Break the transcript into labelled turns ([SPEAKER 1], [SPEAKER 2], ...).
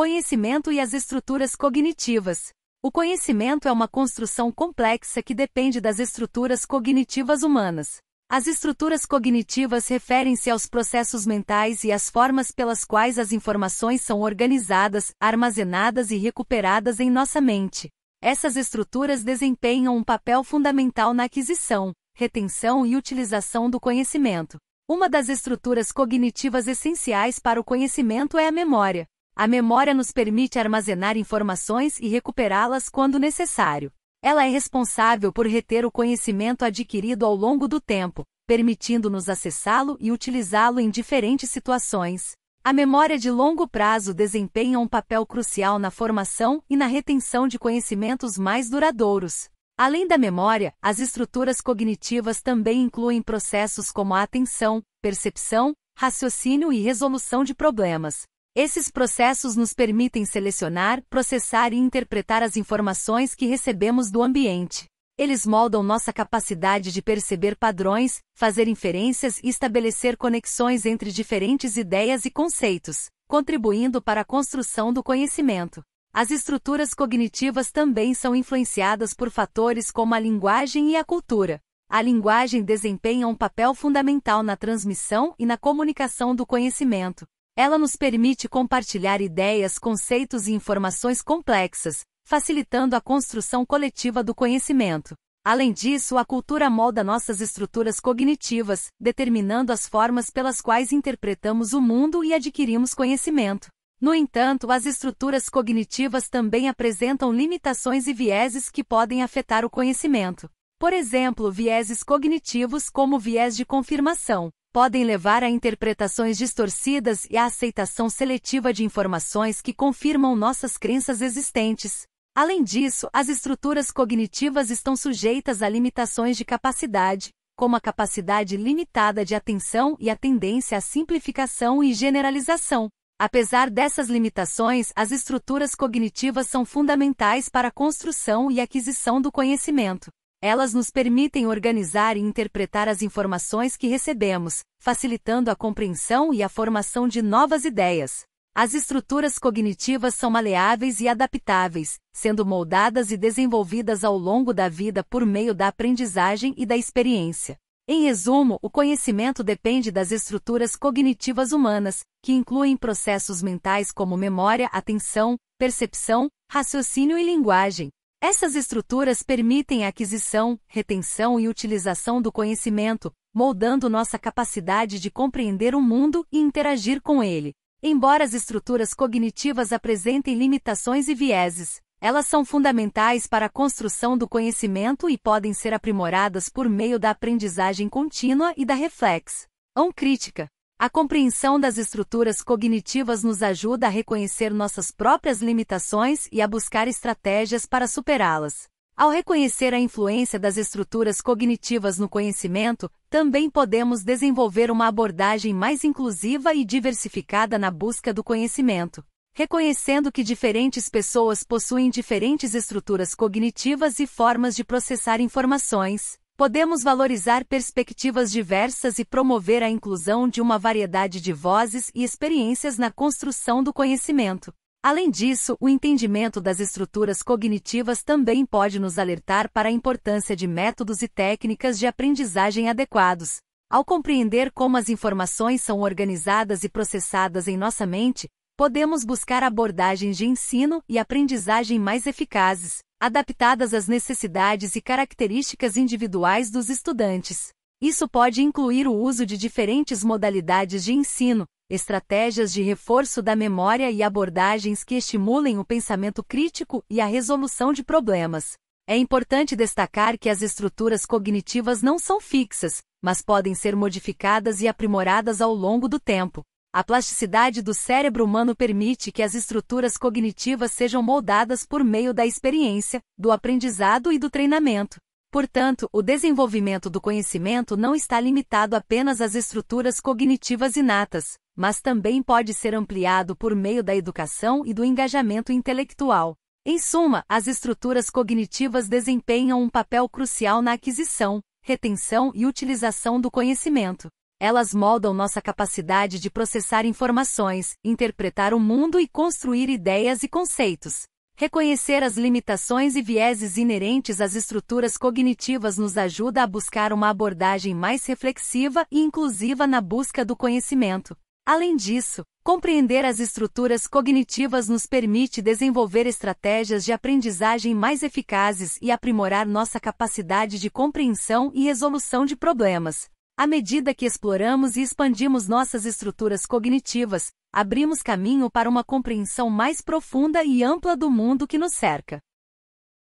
[SPEAKER 1] Conhecimento e as estruturas cognitivas. O conhecimento é uma construção complexa que depende das estruturas cognitivas humanas. As estruturas cognitivas referem-se aos processos mentais e às formas pelas quais as informações são organizadas, armazenadas e recuperadas em nossa mente. Essas estruturas desempenham um papel fundamental na aquisição, retenção e utilização do conhecimento. Uma das estruturas cognitivas essenciais para o conhecimento é a memória. A memória nos permite armazenar informações e recuperá-las quando necessário. Ela é responsável por reter o conhecimento adquirido ao longo do tempo, permitindo-nos acessá-lo e utilizá-lo em diferentes situações. A memória de longo prazo desempenha um papel crucial na formação e na retenção de conhecimentos mais duradouros. Além da memória, as estruturas cognitivas também incluem processos como a atenção, percepção, raciocínio e resolução de problemas, esses processos nos permitem selecionar, processar e interpretar as informações que recebemos do ambiente. Eles moldam nossa capacidade de perceber padrões, fazer inferências e estabelecer conexões entre diferentes ideias e conceitos, contribuindo para a construção do conhecimento. As estruturas cognitivas também são influenciadas por fatores como a linguagem e a cultura. A linguagem desempenha um papel fundamental na transmissão e na comunicação do conhecimento. Ela nos permite compartilhar ideias, conceitos e informações complexas, facilitando a construção coletiva do conhecimento. Além disso, a cultura molda nossas estruturas cognitivas, determinando as formas pelas quais interpretamos o mundo e adquirimos conhecimento. No entanto, as estruturas cognitivas também apresentam limitações e vieses que podem afetar o conhecimento. Por exemplo, vieses cognitivos como o viés de confirmação, podem levar a interpretações distorcidas e à aceitação seletiva de informações que confirmam nossas crenças existentes. Além disso, as estruturas cognitivas estão sujeitas a limitações de capacidade, como a capacidade limitada de atenção e a tendência à simplificação e generalização. Apesar dessas limitações, as estruturas cognitivas são fundamentais para a construção e aquisição do conhecimento. Elas nos permitem organizar e interpretar as informações que recebemos, facilitando a compreensão e a formação de novas ideias. As estruturas cognitivas são maleáveis e adaptáveis, sendo moldadas e desenvolvidas ao longo da vida por meio da aprendizagem e da experiência. Em resumo, o conhecimento depende das estruturas cognitivas humanas, que incluem processos mentais como memória, atenção, percepção, raciocínio e linguagem, essas estruturas permitem a aquisição, retenção e utilização do conhecimento, moldando nossa capacidade de compreender o mundo e interagir com ele. Embora as estruturas cognitivas apresentem limitações e vieses, elas são fundamentais para a construção do conhecimento e podem ser aprimoradas por meio da aprendizagem contínua e da reflexão crítica. A compreensão das estruturas cognitivas nos ajuda a reconhecer nossas próprias limitações e a buscar estratégias para superá-las. Ao reconhecer a influência das estruturas cognitivas no conhecimento, também podemos desenvolver uma abordagem mais inclusiva e diversificada na busca do conhecimento. Reconhecendo que diferentes pessoas possuem diferentes estruturas cognitivas e formas de processar informações, Podemos valorizar perspectivas diversas e promover a inclusão de uma variedade de vozes e experiências na construção do conhecimento. Além disso, o entendimento das estruturas cognitivas também pode nos alertar para a importância de métodos e técnicas de aprendizagem adequados. Ao compreender como as informações são organizadas e processadas em nossa mente, podemos buscar abordagens de ensino e aprendizagem mais eficazes adaptadas às necessidades e características individuais dos estudantes. Isso pode incluir o uso de diferentes modalidades de ensino, estratégias de reforço da memória e abordagens que estimulem o pensamento crítico e a resolução de problemas. É importante destacar que as estruturas cognitivas não são fixas, mas podem ser modificadas e aprimoradas ao longo do tempo. A plasticidade do cérebro humano permite que as estruturas cognitivas sejam moldadas por meio da experiência, do aprendizado e do treinamento. Portanto, o desenvolvimento do conhecimento não está limitado apenas às estruturas cognitivas inatas, mas também pode ser ampliado por meio da educação e do engajamento intelectual. Em suma, as estruturas cognitivas desempenham um papel crucial na aquisição, retenção e utilização do conhecimento. Elas moldam nossa capacidade de processar informações, interpretar o mundo e construir ideias e conceitos. Reconhecer as limitações e vieses inerentes às estruturas cognitivas nos ajuda a buscar uma abordagem mais reflexiva e inclusiva na busca do conhecimento. Além disso, compreender as estruturas cognitivas nos permite desenvolver estratégias de aprendizagem mais eficazes e aprimorar nossa capacidade de compreensão e resolução de problemas. À medida que exploramos e expandimos nossas estruturas cognitivas, abrimos caminho para uma compreensão mais profunda e ampla do mundo que nos cerca.